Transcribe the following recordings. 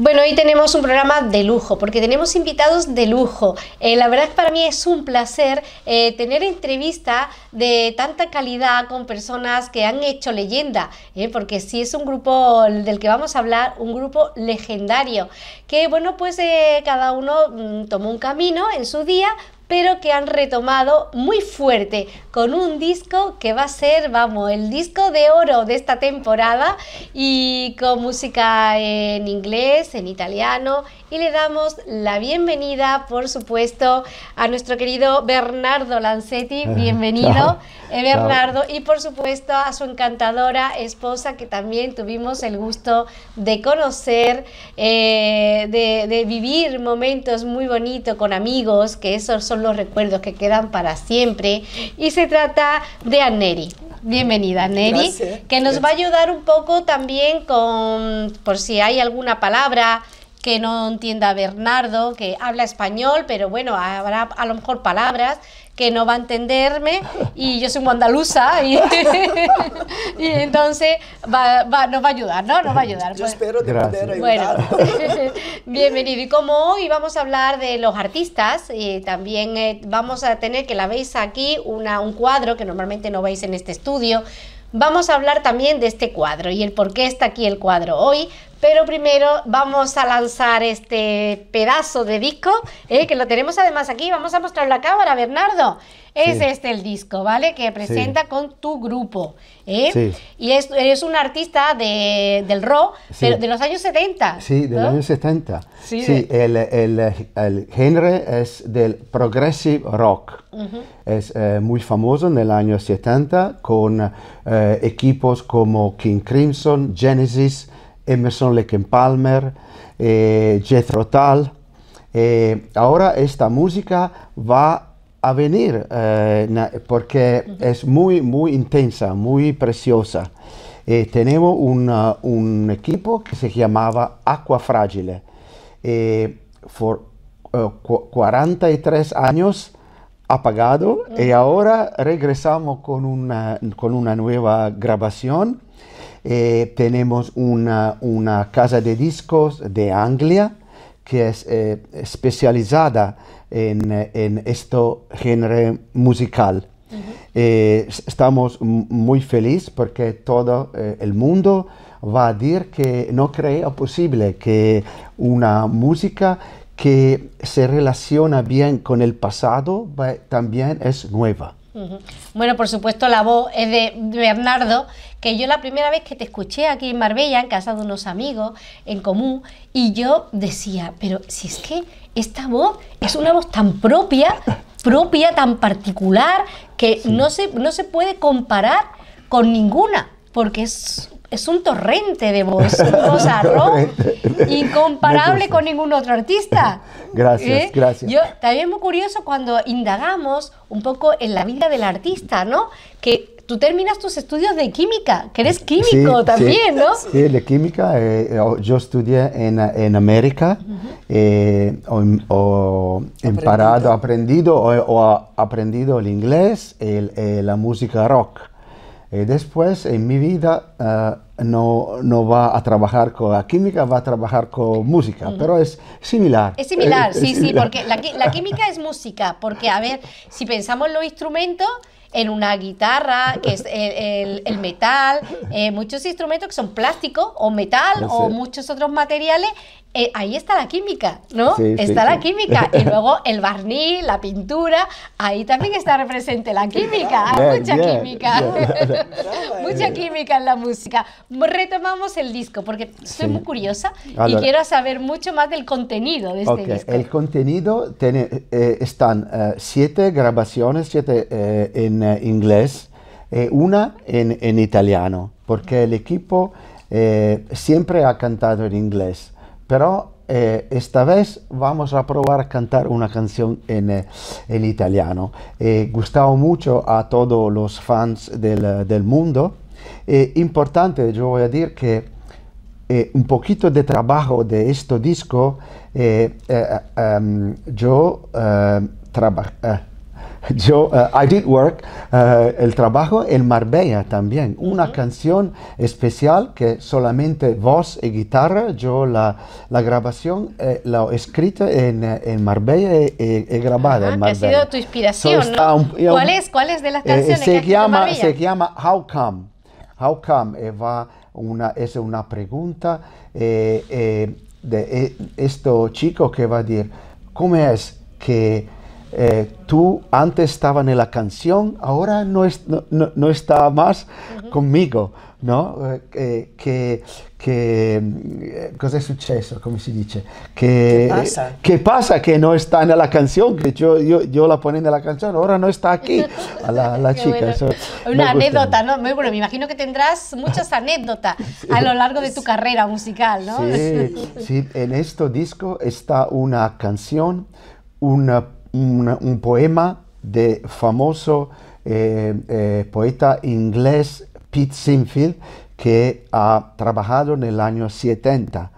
Bueno, hoy tenemos un programa de lujo, porque tenemos invitados de lujo. Eh, la verdad para mí es un placer eh, tener entrevista de tanta calidad con personas que han hecho leyenda, eh, porque sí es un grupo del que vamos a hablar, un grupo legendario, que bueno, pues cada uno mm, tomó un camino en su día, pero que han retomado muy fuerte con un disco que va a ser, vamos, el disco de oro de esta temporada y con música en inglés, en italiano y le damos la bienvenida, por supuesto, a nuestro querido Bernardo Lancetti. Eh, Bienvenido, eh, Bernardo, y por supuesto a su encantadora esposa que también tuvimos el gusto de conocer, eh, de, de, vivir momentos muy bonitos con amigos, que esos son los recuerdos que quedan para siempre. Y se trata de Anneri. Bienvenida, Neri, que nos va a ayudar un poco también con, por si hay alguna palabra que no entienda Bernardo, que habla español, pero bueno, habrá a lo mejor palabras que no va a entenderme y yo soy andaluza y, y entonces nos va a ayudar, ¿no? Nos va a ayudar. Yo espero de poder Bueno, bienvenido. Y como hoy vamos a hablar de los artistas, y eh, también eh, vamos a tener, que la veis aquí, una, un cuadro que normalmente no veis en este estudio, Vamos a hablar también de este cuadro y el por qué está aquí el cuadro hoy, pero primero vamos a lanzar este pedazo de disco, eh, que lo tenemos además aquí. Vamos a mostrar la cámara, Bernardo. Es este el disco, ¿vale? Que presenta con tu grupo. ¿eh? Sí. Y es, eres un artista del rock de, de, los años 70. Sí, de los años 70. Sí, el, el, el, género es del progressive rock. Es eh, muy famoso en el año 70 con equipos como King Crimson, Genesis. Emerson Leckenpalmer, Palmer, eh, Jethro Tull. Eh, ahora esta música va a venir eh, porque es muy, muy intensa, muy preciosa. tenemos uh, un equipo que se llamaba Aqua Fragile por 43 años apagado y ahora regresamos con una, con una nueva grabación eh, tenemos una, casa de discos de Anglia que es eh, especializada en, en, este género musical. Eh, estamos muy felices porque todo el mundo va a decir que no creía posible que una música que se relaciona bien con el pasado también es nueva. Bueno, por supuesto, la voz es de Bernardo, que yo la primera vez que te escuché aquí en Marbella, en casa de unos amigos en común, y yo decía, pero si es que esta voz es una voz tan propia, propia, tan particular, que no, se, no se puede comparar con ninguna, porque es es un torrente de voz, un ¿no? incomparable con ningún otro artista. Gracias, ¿Eh? gracias. Yo también muy curioso cuando indagamos un poco en la vida del artista, ¿no? Que tú terminas tus estudios de química, que eres químico también, ¿no? Sí, de química, eh, yo estudié en, América, he eh, aprendido. parado aprendido, o, aprendido el inglés, la música rock. Eh, después, en mi vida, eh, no, no, va a trabajar con la química, va a trabajar con música, pero es similar. Es similar, eh, sí, sí, porque la, química es música, porque, a ver, si pensamos en los instrumentos, en una guitarra, que es el, metal, muchos instrumentos que son plástico o metal o muchos otros materiales eh, ahí está la química, ¿no? está la química. Y luego el barniz, la pintura, ahí también está presente la química. Hay mucha química. Eh. mucha química en la música. Retomamos el disco porque soy muy curiosa y quiero saber mucho más del contenido de este disco. El contenido tiene, eh, están siete grabaciones, siete en inglés, una en, italiano, porque el equipo siempre ha cantado en inglés pero eh, esta vez vamos a probar a cantar una canción en, eh, en italiano. Eh, gustado mucho a todos los fans del, eh, del mundo. Eh, importante, yo voy a decir que un poquito de trabajo de este disco, em, yo yo, eh, I Did Work, eh, el trabajo en Marbella también. Una canción especial que solamente voz y guitarra, yo la, la grabación eh, la he escrita en, en Marbella y, he en Marbella. ha sido tu inspiración, ¿no? ¿Cuál, es, ¿Cuál es de las canciones se que llama, Marbella? Se llama How Come. How Come va una, es una pregunta de esto chico que va a decir, ¿cómo es que... Eh, tú antes estaba en la canción, ahora no, no, está más conmigo, ¿no? Eh, que, que, eh, cosa suceso, se dice? Que, ¿Qué pasa? Eh, ¿Qué pasa? Que no está en la canción, que yo, yo, yo la ponía en la canción, ahora no está aquí a la, chica. Una anécdota, ¿no? bueno, me imagino que tendrás muchas anécdotas a lo largo de tu carrera musical, ¿no? Sí, sí, en este disco está una canción, una un poema de famoso eh, eh, poeta inglés Pete Sinfield que ha trabajado en el año 70,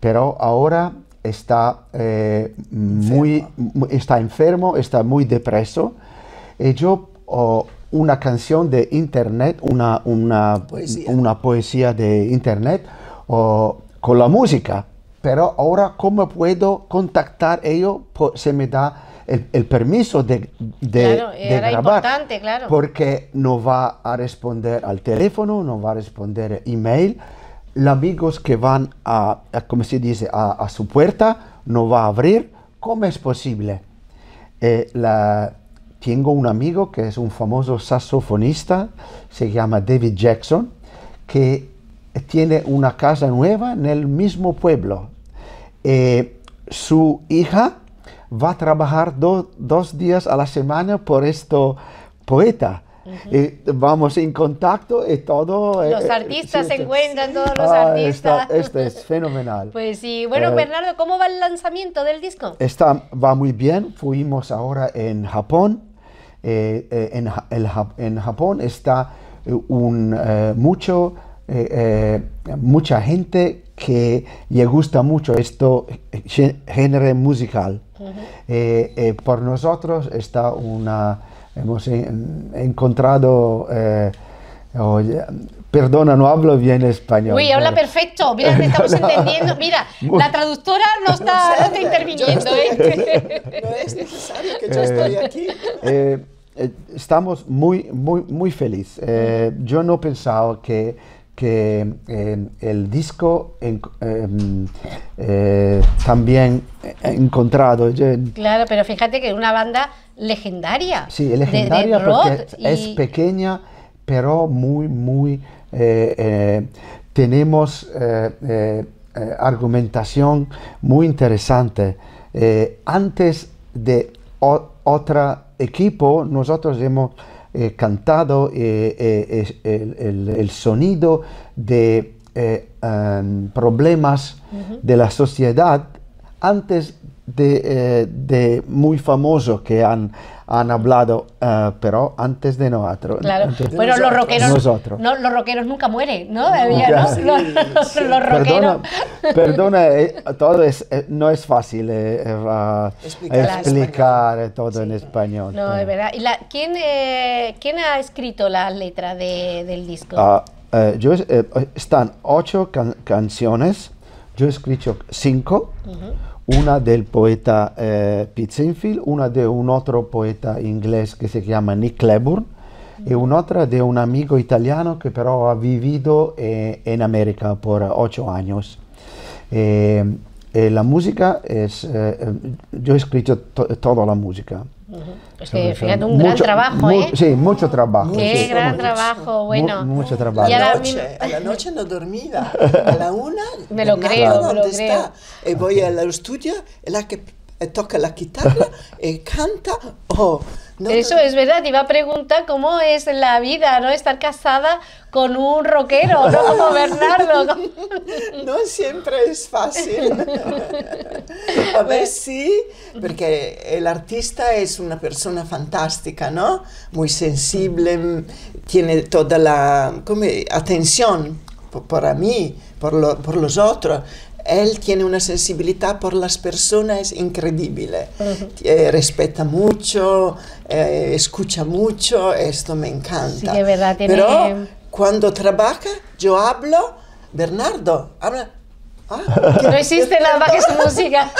pero ahora está eh, muy, está enfermo, está muy depreso. Y yo una canción de internet, una, una, poesía. una poesía de internet con la música, pero ahora cómo puedo contactar ello, se me da el, permiso de, claro, era grabar. Importante, claro. Porque no va a responder al teléfono, no va a responder email. Los amigos que van a, como se dice, a, su puerta, no va a abrir. ¿Cómo es posible? Eh, la, tengo un amigo que es un famoso saxofonista, se llama David Jackson, que tiene una casa nueva en el mismo pueblo. Eh, su hija va a trabajar dos días a la semana por esto poeta. y eh, vamos en contacto y todo. Eh, los artistas se encuentran, todos los ah, artistas. Esto es fenomenal. Pues sí, bueno, eh, Bernardo, ¿cómo va el lanzamiento del disco? Está, va muy bien, fuimos ahora en Japón. en, en, Japón está un, mucho, mucha gente que le gusta mucho esto género musical. Eh, eh, por nosotros está una, hemos encontrado, eh, oh, perdona, no hablo bien español. Uy, habla perfecto, mira, estamos entendiendo, mira, la traductora no está, no está interviniendo. No es necesario que yo estoy aquí. estamos muy, muy, muy felices. yo no pensaba que que em, el disco en, em, eh, también eh, encontrado. Eh, claro, pero fíjate que es una banda legendaria. Sí, legendaria porque es pequeña, pero muy, muy... Eh, tenemos argumentación muy interesante. antes de otro equipo, nosotros hemos... Eh, cantado, eh, eh, el, sonido de em, problemas de la sociedad antes eh, de, muy famosos que han, han hablado, eh, pero antes de nosotros. Claro, bueno, los rockeros, No, los rockeros nunca mueren, ¿no? Había, ¿no? los, rockeros. Perdona, eh, todo es, no es fácil explicar, todo en español. No, es verdad. quién, quién ha escrito la letra de, del disco? Ah, están ocho canciones Yo he escrito cinco, uh -huh. una del poeta eh, Pete Sinfield, una de un otro poeta inglés que se llama Nick Cleburne uh -huh. Mm. y un'altra de un amigo italiano que pero ha vivido eh, en América por ocho años. Eh, eh la música es, yo he escrito to toda la música. Es que fíjate, un gran trabajo, ¿eh? Sí, mucho trabajo. Qué gran trabajo, bueno. mucho trabajo. a, la noche, a la noche no dormida. A la una. Me lo creo, me lo creo. Está? Eh, voy al estudio, la que eh, toca la guitarra, y eh, canta. Oh, Eso es verdad. iba a preguntar cómo es la vida, ¿no? Estar casada con un rockero, Como Bernardo. no siempre es fácil. a ver pues sí, porque el artista es una persona fantástica, ¿no? Muy sensible, tiene toda la atención por, mí, por, por los otros él tiene una sensibilidad por las personas increíble. Eh, respeta mucho, eh, escucha mucho, esto me encanta. de verdad, tiene... Pero eh, cuando trabaja, yo hablo, Bernardo, habla, ah, no existe nada más que su música,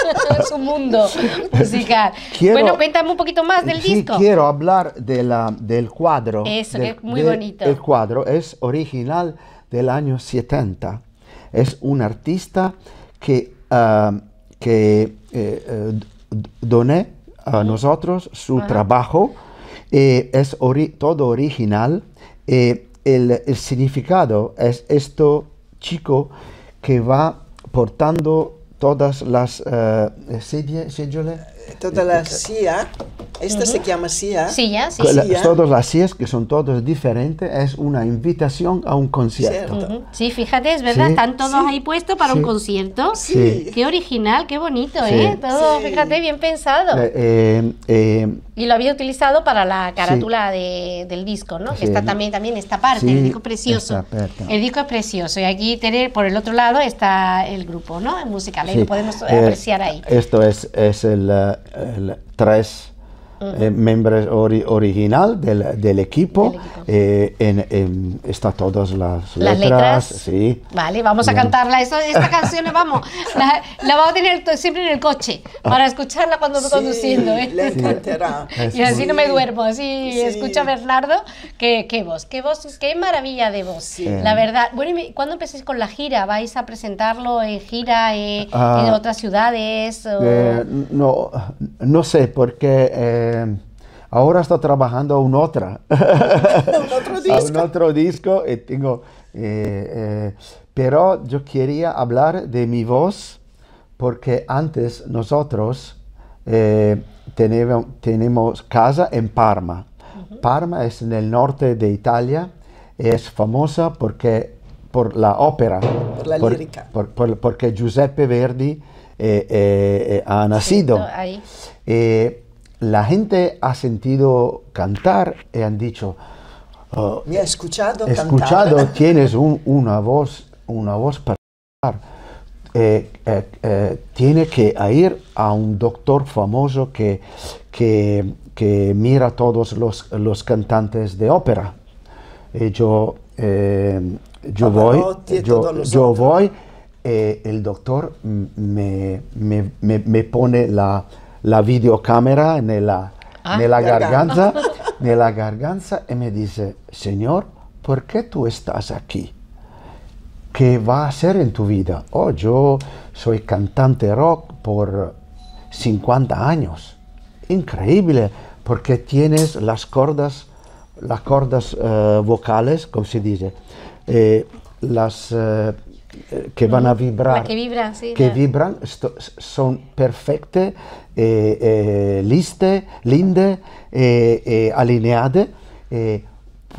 su mundo musical. bueno, cuéntame un poquito más del sí, disco. Quiero hablar de la, del cuadro. Eso, que es muy bonito. El cuadro es original del año 70. Es un artista que, uh, que eh, eh, a nosotros su trabajo, eh, es todo original, el, significado es esto chico que va portando todas las todas las sillas, esta se llama silla. Silla, sí. Todas las sillas, que son todas diferentes, es una invitación a un concierto. Sí, fíjate, es verdad, están todos ahí puestos para un concierto. Sí. Qué original, qué bonito, ¿eh? Todo, fíjate, bien pensado. Eh, eh, eh, y lo había utilizado para la carátula de, del disco, ¿no? Que está también, también esta parte, el disco precioso. El disco es precioso. Y aquí tener, por el otro lado, está el grupo, ¿no? El musical, ahí lo podemos apreciar ahí. Esto es, es el, el 3 eh, miembro original del, equipo. Eh, en, está todas las, letras, Vale, vamos a cantarla. esta canción la vamos, la, vamos a tener siempre en el coche ah. para escucharla cuando estoy conduciendo. ¿eh? y así no me duermo. Así escucha escucho a Bernardo. Qué, qué voz, qué voz, qué maravilla de voz. La verdad. Bueno, ¿y cuando empecéis con la gira? ¿Vais a presentarlo en gira en, ah. otras ciudades? no, no sé, porque eh, ahora estoy trabajando en otra. otro disco. y eh, tengo, eh, pero yo quería hablar de mi voz porque antes nosotros tenemos, casa en Parma. Parma es en el norte de Italia, es famosa porque por la ópera. Por la porque Giuseppe Verdi ha nacido la gente ha sentido cantar y han dicho, oh, me ha escuchado, escuchado cantar. tienes una voz, una voz para eh, eh, eh, tiene que ir a un doctor famoso que, que, que mira todos los, los, cantantes de ópera. Eh, yo, yo ah, voy, yo, el doctor me pone la, la videocámara en ah, ah, la, garganta, en la garganta y me dice, Señor, ¿por qué tú estás aquí? ¿Qué va a ser en tu vida? Oh, yo soy cantante rock por 50 años. Increíble, porque tienes las cordas, las cordas eh, vocales, como se dice, eh, las... Eh, che vanno a vibrare, che, vibra, sì, che cioè. vibrano, sono perfette, eh, eh, liste, linde, eh, allineate,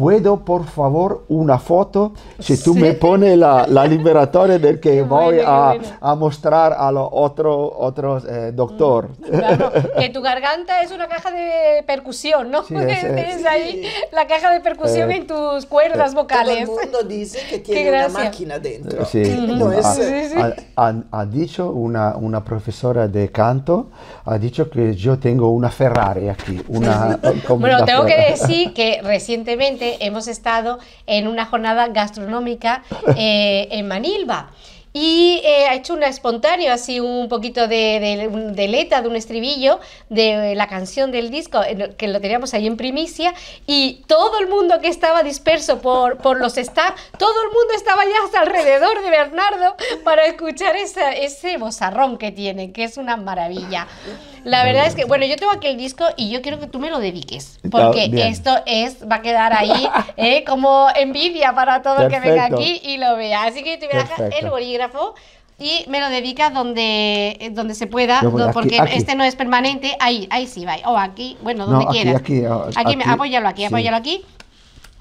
¿Puedo, por favor, una foto? Si tú me pones la, la, liberatoria del que voy a, a, mostrar a los otro, eh, doctor. Mm, claro, que tu garganta es una caja de percusión, ¿no? Que es, Tienes ahí la caja de percusión eh, en tus cuerdas eh, vocales. Todo el mundo dice que tiene una máquina dentro. Sí, mm, sí, ha, dicho una, una profesora de canto, ha dicho que yo tengo una Ferrari aquí. Una, bueno, tengo que decir que recientemente hemos estado en una jornada gastronómica eh, en Manilva. Y eh, ha hecho un espontáneo, así un poquito de, de, de, letra, de un estribillo de la canción del disco, que lo teníamos ahí en primicia, y todo el mundo que estaba disperso por, por los staff, todo el mundo estaba ya hasta alrededor de Bernardo para escuchar esa, ese bozarrón que tiene, que es una maravilla. La verdad es que, bueno, yo tengo aquí el disco y yo quiero que tú me lo dediques. Ah, porque esto es, va a quedar ahí eh, como envidia para todo el que venga aquí y lo vea. Así que te voy a el bolígrafo y me lo dedicas donde, eh, donde se pueda, porque este no es permanente. Ahí, ahí sí, va. O aquí, bueno, donde quieras. aquí, quieras. Aquí, oh, apóyalo aquí, apóyalo aquí.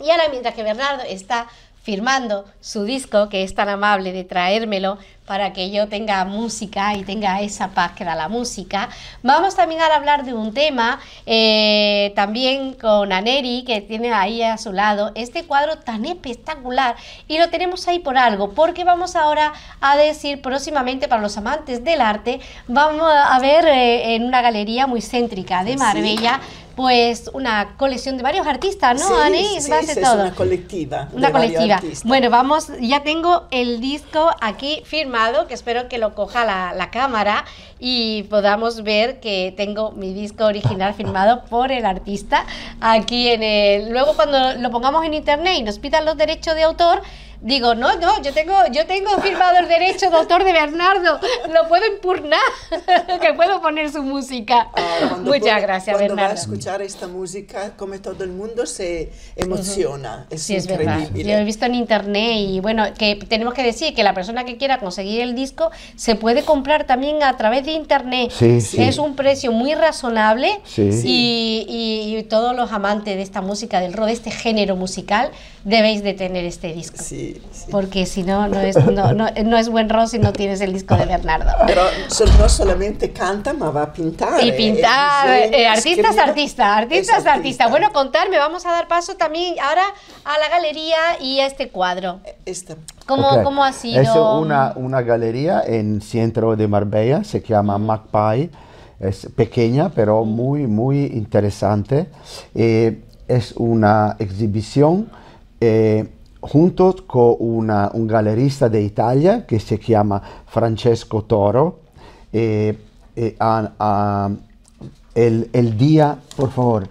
Y ahora, mientras que Bernardo está firmando su disco, que es tan amable de traérmelo para que yo tenga música y tenga esa paz que da la música. Vamos también a hablar de un tema, eh, también con Aneri, que tiene ahí a su lado este cuadro tan espectacular. Y lo tenemos ahí por algo, porque vamos ahora a decir próximamente para los amantes del arte, vamos a ver eh, en una galería muy céntrica de Marbella pues una colección de varios artistas, ¿no, sí, Sí, una colectiva. Una colectiva. Bueno, vamos, ya tengo el disco aquí firmado, que espero que lo coja la, la cámara y podamos ver que tengo mi disco original firmado por el artista aquí en el... Luego cuando lo pongamos en internet y nos pidan los derechos de autor, Digo, no, no, yo tengo, yo tengo firmado el derecho, doctor de Bernardo, lo puedo impugnar, que puedo poner su música. Ah, Muchas gracias, cuando Bernardo. Va a escuchar esta música, como todo el mundo se emociona. Es increíble. es verdad. Yo he visto en internet y bueno, que tenemos que decir que la persona que quiera conseguir el disco se puede comprar también a través de internet. Es un precio muy razonable y, todos los amantes de esta música, del rock, de este género musical, debéis de tener este disco. Sí. Porque si no, no es, no, no, es buen rostro si no tienes el disco de Bernardo. Pero no solamente canta, ma va a pintar. Y eh, pintar, eh, artistas, artista, artistas, artista. Bueno, contarme, vamos a dar paso también ahora a la galería y a este cuadro. Este. ¿Cómo, ¿Cómo, ha sido? Es una, una galería en centro de Marbella, se llama Magpie. Es pequeña, pero muy, muy interesante. Eh, es una exhibición eh, junto con una, un gallerista d'Italia che si chiama Francesco Toro e, e a, a, el, el día, por favor,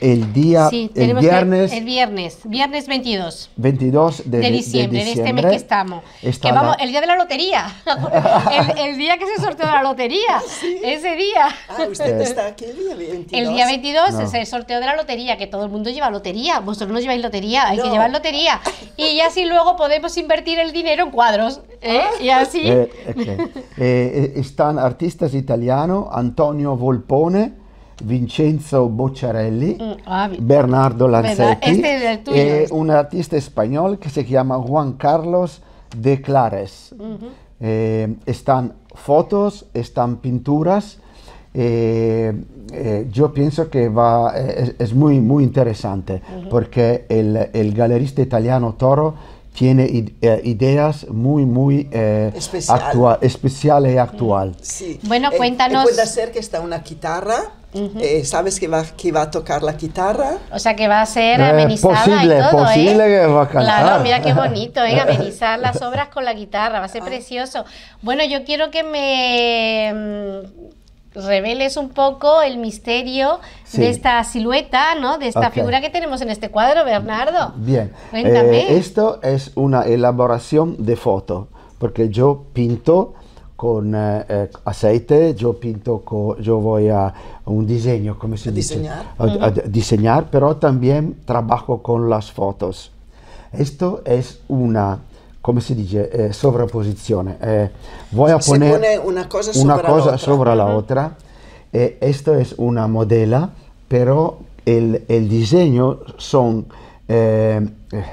el día el viernes el viernes viernes 22 22 de, diciembre, de este mes que estamos el día de la lotería el, día que se sorteó la lotería ese día ah, el día 22 el día 22 es el sorteo de la lotería que todo el mundo lleva lotería vosotros no lleváis lotería hay que llevar lotería y así luego podemos invertir el dinero en cuadros ¿eh? ah. y así eh, eh, están artistas italianos Antonio Volpone Vincenzo Bocciarelli, mm, ah, Bernardo Lanzetti, este un artista español que se llama Juan Carlos de Clares. Eh, están fotos, están pinturas. Eh, eh, yo pienso que va, es, muy, muy interesante porque el, el galerista italiano Toro tiene eh, ideas muy, muy eh, especiales y actual. Mm, sí. Bueno, eh, cuéntanos. puede ser que está una guitarra. ¿Sabes que va, que va a tocar la guitarra? O sea, que va a ser amenizada posible, y todo, posible que va a cantar. Claro, mira qué bonito, amenizar las obras con la guitarra, va a ser ah. precioso. Bueno, yo quiero que me mm, reveles un poco el misterio de esta silueta, ¿no? De esta figura que tenemos en este cuadro, Bernardo. Bien. Cuéntame. Eh, esto es una elaboración de foto, porque yo pinto con eh, eh, aceite, yo pinto, con, yo voy a un diseño, ¿cómo se dice? Diseñar. a diseñar, pero también trabajo con las fotos. Esto es una ¿Cómo se dice, eh, voy a poner una cosa sobre la otra. esto es una modela, pero el, diseño son... Eh,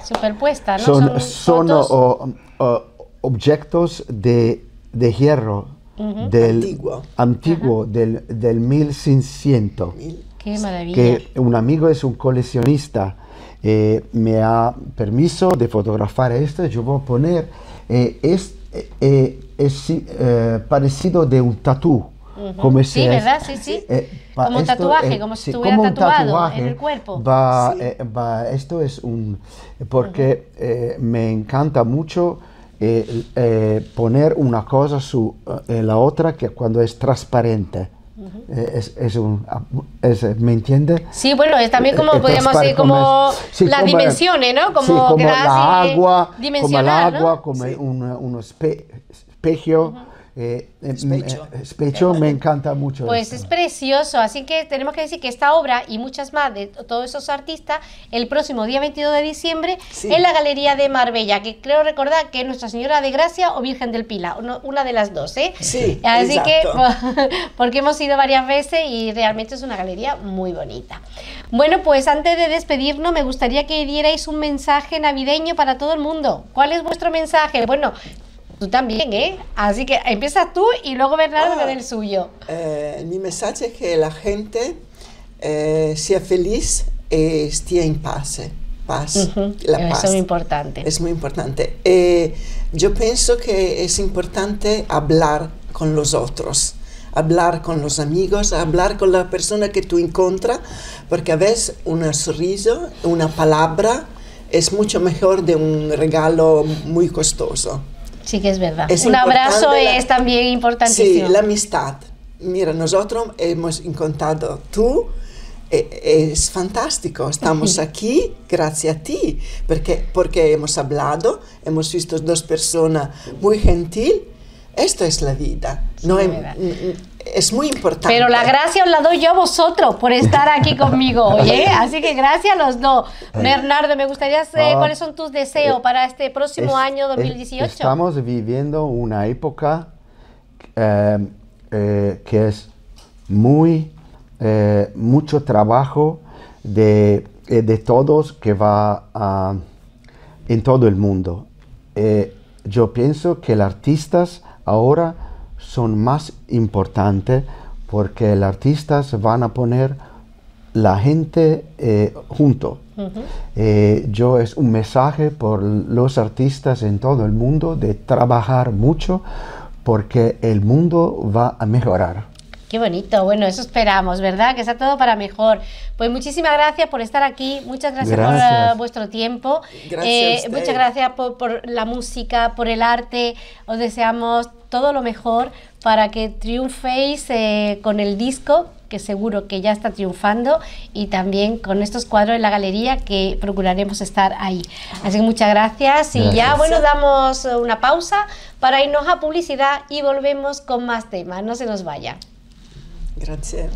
Superpuesta, ¿no? Son, son, objetos de, de hierro mm-hmm. del antiguo, antiguo del, del Qué maravilla. Que un amigo es un coleccionista eh, me ha permiso de fotografiar esto, yo voy a poner, eh, es, eh, es parecido de un tatú. como sí, ¿verdad? Sí, sí. como tatuaje, como si estuviera tatuado en el cuerpo. esto es un... porque me encanta mucho poner una cosa su la otra que cuando es transparente. Eh, es, es, un, ah, eh, ¿Me entiende Sí, bueno, es también eh, como podríamos decir, como, las dimensiones, ¿no? Como, sí, como la agua, como el agua, como un, espejo, eh, eh, mm, eh me encanta mucho. Pues es precioso, así que tenemos que decir que esta obra y muchas más de todos esos artistas, el próximo día 22 de diciembre en la Galería de Marbella, que creo recordar que es Nuestra Señora de Gracia o Virgen del Pilar, una de las dos, ¿eh? Sí. Así que, porque hemos ido varias veces y realmente es una galería muy bonita. Bueno, pues antes de despedirnos, me gustaría que dierais un mensaje navideño para todo el mundo. ¿Cuál es vuestro mensaje? Bueno, Tú también, ¿eh? Así que empiezas tú y luego Bernardo ah, con el suyo. Eh, mi mensaje es que la gente eh, sea feliz y esté en paz. Eh, paz, la paz. es muy importante. Es muy importante. yo pienso que es importante hablar con los otros, hablar con los amigos, hablar con la persona que tú encuentras, porque a veces un sonrisa, una palabra, es mucho mejor de un regalo muy costoso. Sí que es verdad. Es un abrazo es también importantísimo. Sí, la amistad. Mira, nosotros hemos encontrado tú, eh, es fantástico, estamos aquí gracias a ti, porque, porque hemos hablado, hemos visto dos personas muy gentiles esta es la vida. No em, es, muy importante. Pero la gracia os la doy yo a vosotros por estar aquí conmigo, oye. Así que gracias a los dos. Bernardo, me gustaría saber cuáles son tus deseos eh, para este próximo año 2018. Estamos viviendo una época em, eh, que es muy, eh, mucho trabajo de, todos que va en todo el mundo. yo pienso que los artistas ahora son más importantes porque los artistas van a poner la gente eh, junto. Eh, yo es un mensaje por los artistas en todo el mundo de trabajar mucho porque el mundo va a mejorar. Qué bonito, bueno, eso esperamos, ¿verdad? Que sea todo para mejor. Pues muchísimas gracias por estar aquí, muchas gracias, por eh, vuestro tiempo, muchas gracias por la música, por el arte, os deseamos todo lo mejor para que triunféis con el disco que seguro que ya está triunfando y también con estos cuadros en la galería que procuraremos estar ahí. Así que muchas gracias y ya bueno, damos una pausa para irnos a publicidad y volvemos con más temas. No se nos vaya. Gracias.